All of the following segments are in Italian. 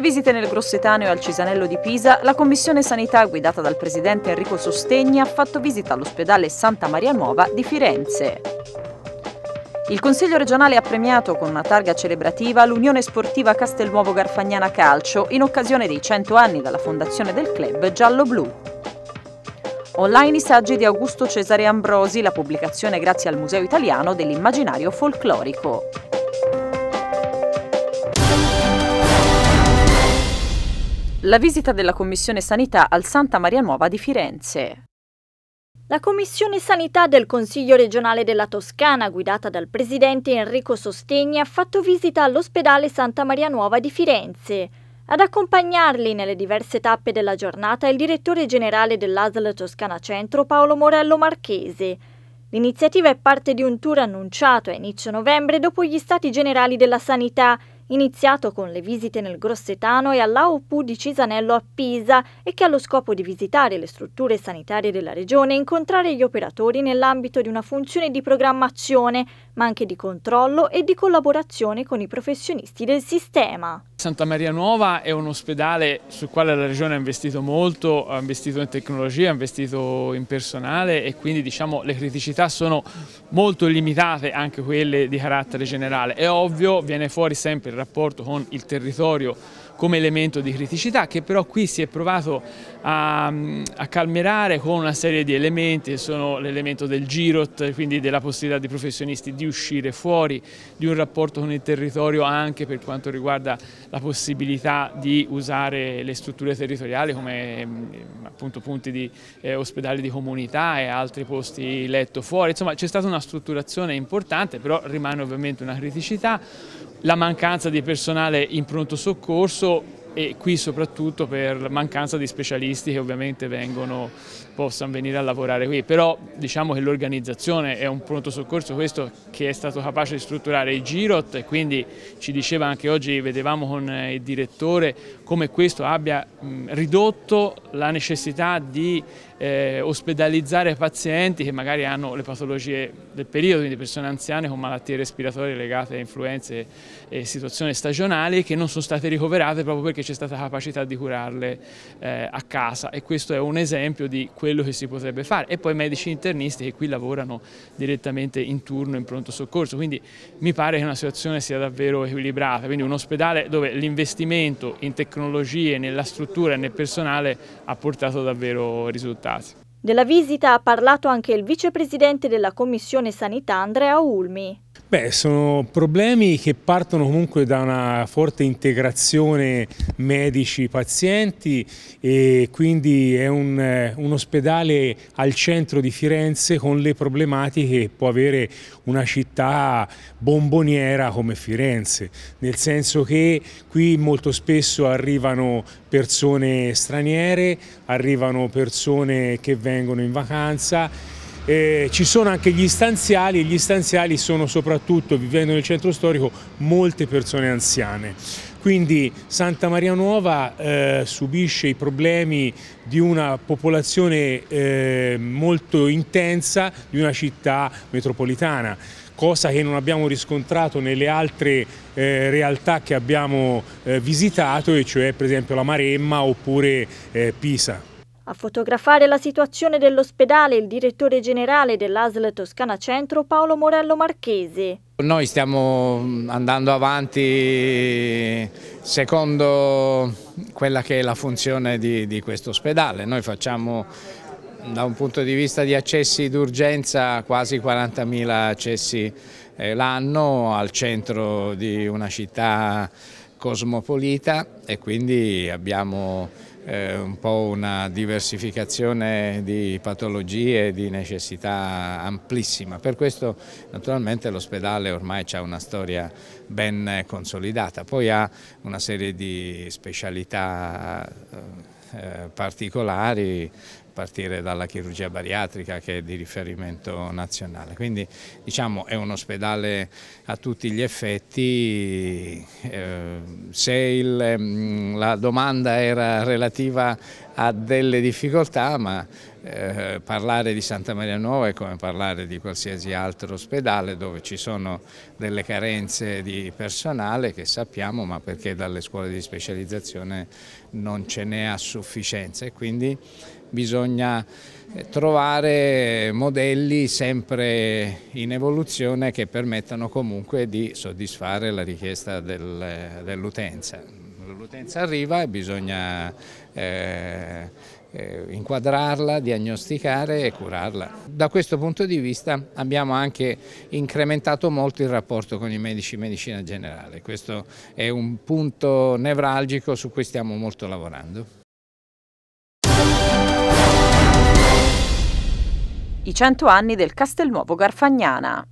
le visite nel Grossetaneo e al Cisanello di Pisa, la Commissione Sanità guidata dal presidente Enrico Sostegni ha fatto visita all'ospedale Santa Maria Nuova di Firenze. Il Consiglio regionale ha premiato con una targa celebrativa l'Unione Sportiva Castelnuovo Garfagnana Calcio in occasione dei 100 anni dalla fondazione del club giallo-blu. Online i saggi di Augusto Cesare Ambrosi, la pubblicazione grazie al Museo Italiano dell'immaginario folclorico. La visita della Commissione Sanità al Santa Maria Nuova di Firenze. La Commissione Sanità del Consiglio regionale della Toscana, guidata dal presidente Enrico Sostegni, ha fatto visita all'ospedale Santa Maria Nuova di Firenze. Ad accompagnarli nelle diverse tappe della giornata è il direttore generale dell'ASL Toscana Centro Paolo Morello Marchese. L'iniziativa è parte di un tour annunciato a inizio novembre dopo gli Stati Generali della Sanità iniziato con le visite nel Grossetano e all'AOP di Cisanello a Pisa e che ha lo scopo di visitare le strutture sanitarie della regione e incontrare gli operatori nell'ambito di una funzione di programmazione, ma anche di controllo e di collaborazione con i professionisti del sistema. Santa Maria Nuova è un ospedale sul quale la Regione ha investito molto, ha investito in tecnologia, ha investito in personale e quindi diciamo, le criticità sono molto limitate, anche quelle di carattere generale. È ovvio, viene fuori sempre il rapporto con il territorio come elemento di criticità che però qui si è provato a, a calmerare con una serie di elementi, sono l'elemento del girot, quindi della possibilità di professionisti di uscire fuori, di un rapporto con il territorio anche per quanto riguarda la possibilità di usare le strutture territoriali come mm, appunto punti di eh, ospedali di comunità e altri posti letto fuori, insomma c'è stata una strutturazione importante, però rimane ovviamente una criticità la mancanza di personale in pronto soccorso e qui soprattutto per mancanza di specialisti che ovviamente vengono possano venire a lavorare qui, però diciamo che l'organizzazione è un pronto soccorso questo che è stato capace di strutturare il Girot e quindi ci diceva anche oggi, vedevamo con eh, il direttore come questo abbia ridotto la necessità di eh, ospedalizzare pazienti che magari hanno le patologie del periodo, quindi persone anziane con malattie respiratorie legate a influenze e situazioni stagionali che non sono state ricoverate proprio perché c'è stata capacità di curarle eh, a casa e questo è un esempio di quello quello che si potrebbe fare e poi medici internisti che qui lavorano direttamente in turno in pronto soccorso, quindi mi pare che una situazione sia davvero equilibrata, quindi un ospedale dove l'investimento in tecnologie, nella struttura e nel personale ha portato davvero risultati. Della visita ha parlato anche il vicepresidente della Commissione Sanità Andrea Ulmi. Beh, sono problemi che partono comunque da una forte integrazione medici-pazienti e quindi è un, eh, un, ospedale al centro di Firenze con le problematiche che può avere una città bomboniera come Firenze, nel senso che qui molto spesso arrivano persone straniere, arrivano persone che vengono in vacanza eh, ci sono anche gli stanziali e gli stanziali sono soprattutto, vivendo nel centro storico, molte persone anziane. Quindi Santa Maria Nuova eh, subisce i problemi di una popolazione eh, molto intensa di una città metropolitana, cosa che non abbiamo riscontrato nelle altre eh, realtà che abbiamo eh, visitato, e cioè per esempio la Maremma oppure eh, Pisa. A fotografare la situazione dell'ospedale il direttore generale dell'ASL Toscana Centro Paolo Morello Marchese. Noi stiamo mm, andando avanti secondo quella che è la funzione di, di questo ospedale, noi facciamo da un punto di vista di accessi d'urgenza quasi 40.000 accessi eh, l'anno al centro di una città cosmopolita e quindi abbiamo eh, un po' una diversificazione di patologie e di necessità amplissima. Per questo naturalmente l'ospedale ormai ha una storia ben consolidata, poi ha una serie di specialità eh, particolari partire dalla chirurgia bariatrica che è di riferimento nazionale. Quindi diciamo è un ospedale a tutti gli effetti, eh, se il, mm, la domanda era relativa a delle difficoltà, ma eh, parlare di Santa Maria Nuova è come parlare di qualsiasi altro ospedale dove ci sono delle carenze di personale che sappiamo ma perché dalle scuole di specializzazione non ce n'è a sufficienza e quindi bisogna eh, trovare modelli sempre in evoluzione che permettano comunque di soddisfare la richiesta del, dell'utenza. L'utenza arriva e bisogna eh, eh, inquadrarla, diagnosticare e curarla. Da questo punto di vista abbiamo anche incrementato molto il rapporto con i medici di medicina generale, questo è un punto nevralgico su cui stiamo molto lavorando. I cento anni del Castelnuovo Garfagnana.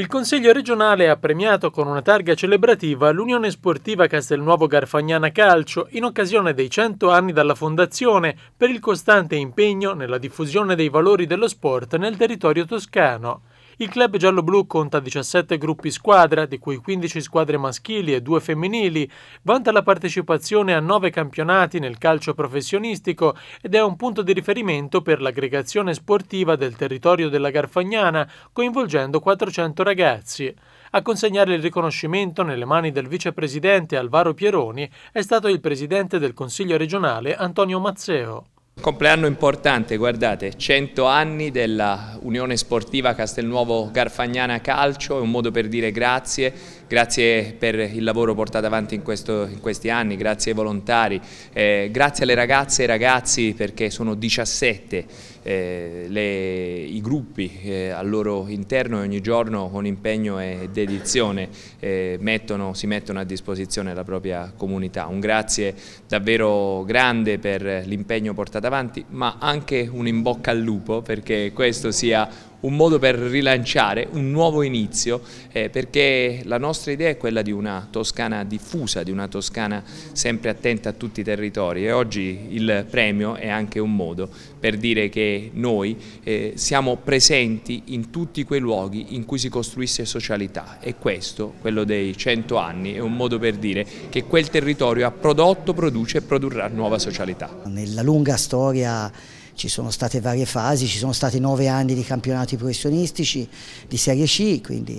Il Consiglio regionale ha premiato con una targa celebrativa l'Unione Sportiva Castelnuovo Garfagnana Calcio in occasione dei 100 anni dalla fondazione per il costante impegno nella diffusione dei valori dello sport nel territorio toscano. Il club gialloblu conta 17 gruppi squadra, di cui 15 squadre maschili e 2 femminili, vanta la partecipazione a 9 campionati nel calcio professionistico ed è un punto di riferimento per l'aggregazione sportiva del territorio della Garfagnana, coinvolgendo 400 ragazzi. A consegnare il riconoscimento nelle mani del vicepresidente Alvaro Pieroni è stato il presidente del Consiglio regionale Antonio Mazzeo. Compleanno importante, guardate, 100 anni della Unione Sportiva Castelnuovo Garfagnana Calcio, è un modo per dire grazie, grazie per il lavoro portato avanti in, questo, in questi anni, grazie ai volontari, eh, grazie alle ragazze e ai ragazzi perché sono 17 eh, le, i gruppi eh, al loro interno ogni giorno con impegno e dedizione eh, mettono, si mettono a disposizione la propria comunità. Un grazie davvero grande per l'impegno portato avanti ma anche un in bocca al lupo perché questo sia un modo per rilanciare un nuovo inizio eh, perché la nostra idea è quella di una Toscana diffusa, di una Toscana sempre attenta a tutti i territori e oggi il premio è anche un modo per dire che noi eh, siamo presenti in tutti quei luoghi in cui si costruisse socialità e questo, quello dei 100 anni, è un modo per dire che quel territorio ha prodotto, produce e produrrà nuova socialità. Nella lunga storia ci sono state varie fasi, ci sono stati nove anni di campionati professionistici di Serie C, quindi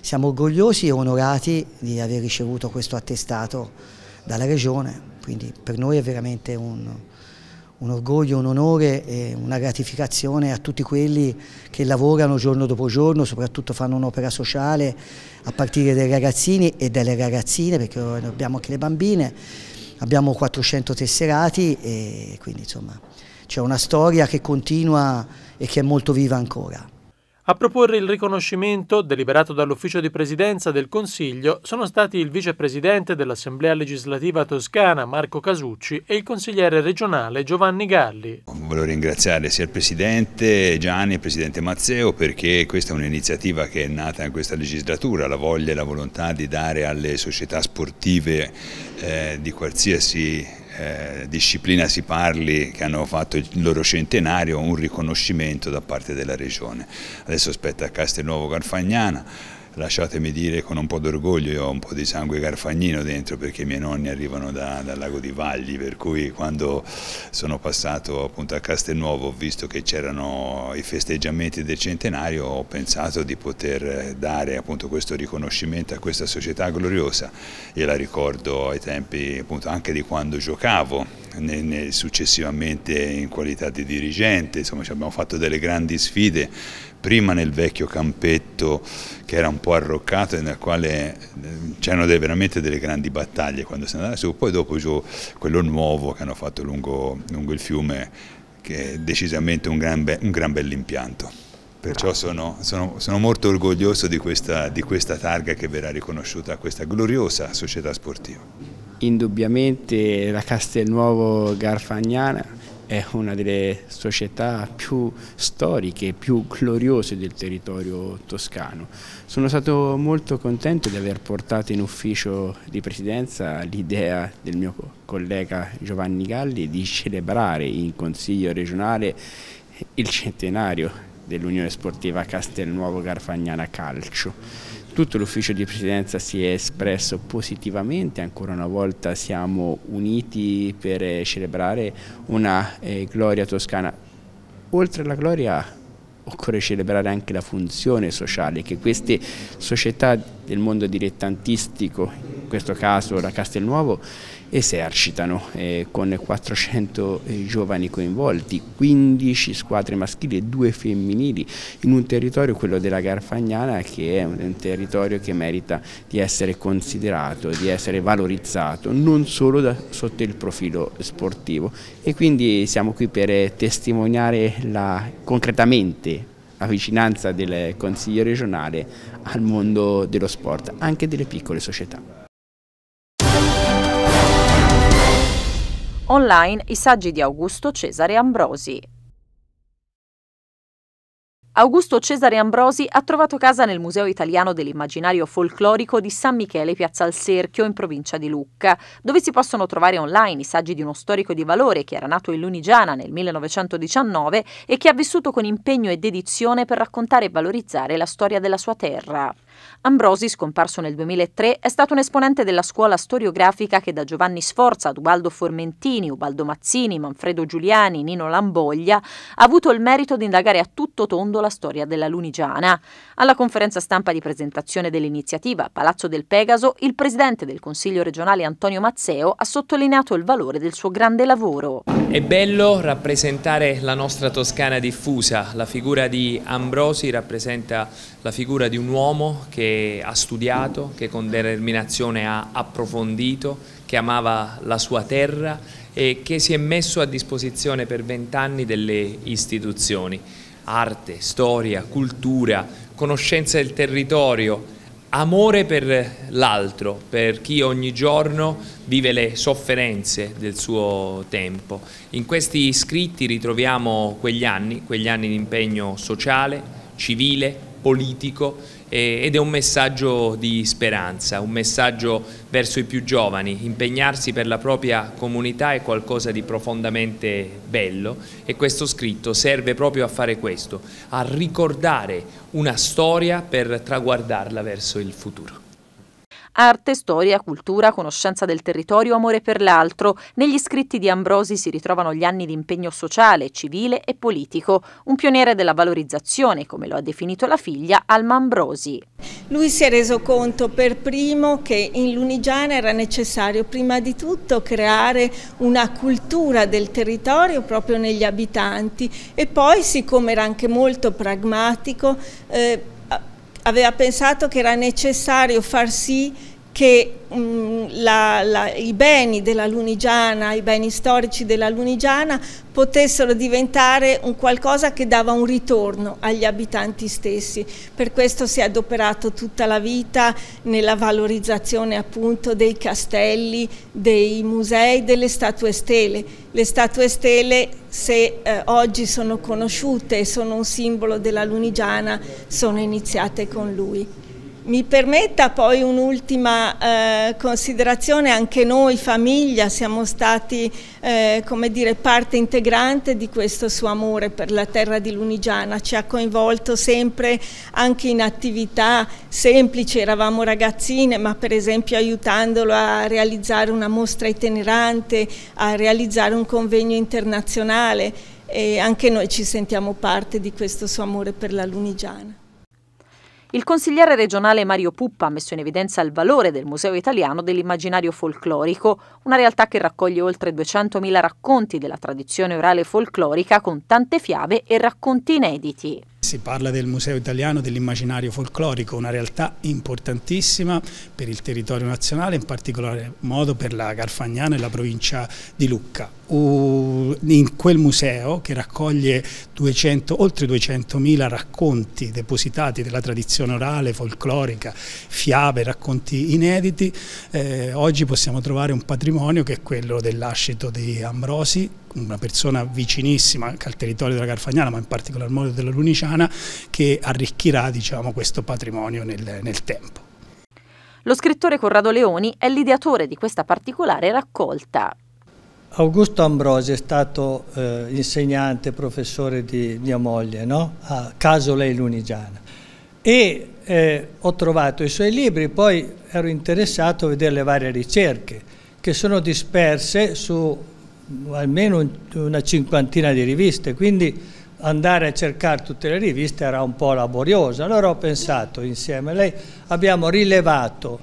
siamo orgogliosi e onorati di aver ricevuto questo attestato dalla Regione, quindi per noi è veramente un, un orgoglio, un onore e una gratificazione a tutti quelli che lavorano giorno dopo giorno, soprattutto fanno un'opera sociale a partire dai ragazzini e dalle ragazzine, perché abbiamo anche le bambine, abbiamo 400 tesserati e quindi insomma c'è una storia che continua e che è molto viva ancora. A proporre il riconoscimento, deliberato dall'Ufficio di Presidenza del Consiglio, sono stati il vicepresidente dell'Assemblea legislativa toscana Marco Casucci e il consigliere regionale Giovanni Galli. Voglio ringraziare sia il presidente Gianni e il presidente Mazzeo perché questa è un'iniziativa che è nata in questa legislatura, la voglia e la volontà di dare alle società sportive eh, di qualsiasi eh, disciplina si parli che hanno fatto il loro centenario un riconoscimento da parte della regione. Adesso aspetta Castelnuovo Garfagnana, lasciatemi dire con un po' d'orgoglio, io ho un po' di sangue garfagnino dentro perché i miei nonni arrivano da, dal lago di Vagli, per cui quando sono passato appunto a Castelnuovo ho visto che c'erano i festeggiamenti del centenario, ho pensato di poter dare appunto questo riconoscimento a questa società gloriosa e la ricordo ai tempi appunto anche di quando giocavo successivamente in qualità di dirigente, insomma ci abbiamo fatto delle grandi sfide prima nel vecchio campetto che era un po' arroccato e nel quale eh, c'erano veramente delle grandi battaglie quando si andava su, poi dopo giù quello nuovo che hanno fatto lungo, lungo il fiume che è decisamente un gran, be, un gran bell'impianto perciò sono, sono, sono, molto orgoglioso di questa, di questa, targa che verrà riconosciuta a questa gloriosa società sportiva. Indubbiamente la Castelnuovo Garfagnana è una delle società più storiche, più gloriose del territorio toscano. Sono stato molto contento di aver portato in ufficio di presidenza l'idea del mio collega Giovanni Galli di celebrare in Consiglio regionale il centenario dell'Unione Sportiva Castelnuovo Garfagnana Calcio. Tutto l'ufficio di presidenza si è espresso positivamente, ancora una volta siamo uniti per eh, celebrare una eh, gloria toscana. Oltre alla gloria occorre celebrare anche la funzione sociale che queste società del mondo dilettantistico, in questo caso la Castelnuovo, esercitano eh, con 400 eh, giovani coinvolti, 15 squadre maschili e 2 femminili in un territorio, quello della Garfagnana, che è un, un territorio che merita di essere considerato, di essere valorizzato, non solo da, sotto il profilo sportivo. E quindi siamo qui per eh, testimoniare la, concretamente la vicinanza del Consiglio regionale al mondo dello sport, anche delle piccole società. Online i saggi di Augusto Cesare Ambrosi. Augusto Cesare Ambrosi ha trovato casa nel Museo Italiano dell'Immaginario Folclorico di San Michele Piazza al Serchio in provincia di Lucca, dove si possono trovare online i saggi di uno storico di valore che era nato in Lunigiana nel 1919 e che ha vissuto con impegno e dedizione per raccontare e valorizzare la storia della sua terra. Ambrosi, scomparso nel 2003, è stato un esponente della scuola storiografica che da Giovanni Sforza ad Ubaldo Formentini, Ubaldo Mazzini, Manfredo Giuliani, Nino Lamboglia ha avuto il merito di indagare a tutto tondo la storia della Lunigiana. Alla conferenza stampa di presentazione dell'iniziativa a Palazzo del Pegaso, il presidente del Consiglio regionale Antonio Mazzeo ha sottolineato il valore del suo grande lavoro. È bello rappresentare la nostra Toscana diffusa, la figura di Ambrosi rappresenta la figura di un uomo che ha studiato, che con determinazione ha approfondito, che amava la sua terra e che si è messo a disposizione per vent'anni delle istituzioni. Arte, storia, cultura, conoscenza del territorio, amore per l'altro, per chi ogni giorno vive le sofferenze del suo tempo. In questi scritti ritroviamo quegli anni, quegli anni di impegno sociale, civile, politico eh, ed è un messaggio di speranza, un messaggio verso i più giovani, impegnarsi per la propria comunità è qualcosa di profondamente bello e questo scritto serve proprio a fare questo, a ricordare una storia per traguardarla verso il futuro. Arte, storia, cultura, conoscenza del territorio, amore per l'altro. Negli scritti di Ambrosi si ritrovano gli anni di impegno sociale, civile e politico. Un pioniere della valorizzazione, come lo ha definito la figlia Alma Ambrosi. Lui si è reso conto per primo che in Lunigiana era necessario prima di tutto creare una cultura del territorio proprio negli abitanti e poi, siccome era anche molto pragmatico, eh, aveva pensato che era necessario far sì che mh, mm, la, la, i beni della Lunigiana, i beni storici della Lunigiana potessero diventare un qualcosa che dava un ritorno agli abitanti stessi. Per questo si è adoperato tutta la vita nella valorizzazione appunto dei castelli, dei musei, delle statue stele. Le statue stele se eh, oggi sono conosciute e sono un simbolo della Lunigiana sono iniziate con lui. Mi permetta poi un'ultima eh, considerazione, anche noi famiglia siamo stati eh, come dire, parte integrante di questo suo amore per la terra di Lunigiana, ci ha coinvolto sempre anche in attività semplici, eravamo ragazzine ma per esempio aiutandolo a realizzare una mostra itinerante, a realizzare un convegno internazionale e anche noi ci sentiamo parte di questo suo amore per la Lunigiana. Il consigliere regionale Mario Puppa ha messo in evidenza il valore del Museo Italiano dell'Immaginario Folclorico, una realtà che raccoglie oltre 200.000 racconti della tradizione orale folclorica con tante fiabe e racconti inediti. Si parla del Museo Italiano dell'Immaginario Folclorico, una realtà importantissima per il territorio nazionale, in particolare modo per la Carfagnana e la provincia di Lucca in quel museo che raccoglie 200, oltre 200.000 racconti depositati della tradizione orale, folclorica, fiabe, racconti inediti, eh, oggi possiamo trovare un patrimonio che è quello dell'ascito di Ambrosi, una persona vicinissima anche al territorio della Garfagnana, ma in particolar modo della Luniciana, che arricchirà diciamo, questo patrimonio nel, nel tempo. Lo scrittore Corrado Leoni è l'ideatore di questa particolare raccolta, Augusto Ambrosi è stato eh, insegnante, professore di mia moglie, no? a Casolei Lunigiana. E eh, ho trovato i suoi libri, poi ero interessato a vedere le varie ricerche che sono disperse su almeno un, una cinquantina di riviste, quindi andare a cercare tutte le riviste era un po' laborioso. Allora ho pensato insieme a lei, abbiamo rilevato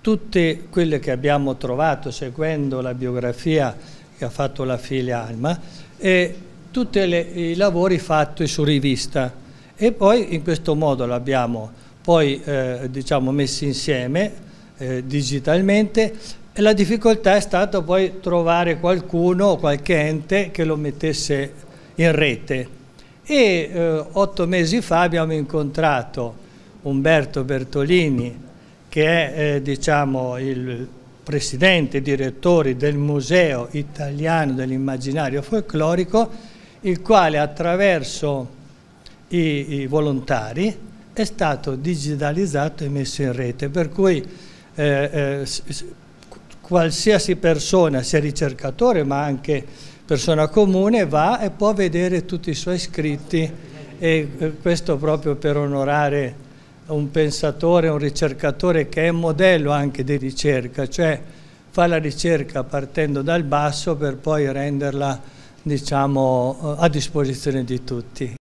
tutte quelle che abbiamo trovato seguendo la biografia che ha fatto la figlia Alma, e tutti i lavori fatti su rivista. E poi in questo modo l'abbiamo poi eh, diciamo, messi insieme eh, digitalmente e la difficoltà è stata poi trovare qualcuno o qualche ente che lo mettesse in rete. E eh, otto mesi fa abbiamo incontrato Umberto Bertolini, che è eh, diciamo, il presidente e direttore del Museo Italiano dell'Immaginario Folclorico, il quale attraverso i, i, volontari è stato digitalizzato e messo in rete, per cui eh, eh, qualsiasi persona, sia ricercatore ma anche persona comune, va e può vedere tutti i suoi scritti e eh, questo proprio per onorare un pensatore, un ricercatore che è modello anche di ricerca, cioè fa la ricerca partendo dal basso per poi renderla diciamo, eh, a disposizione di tutti.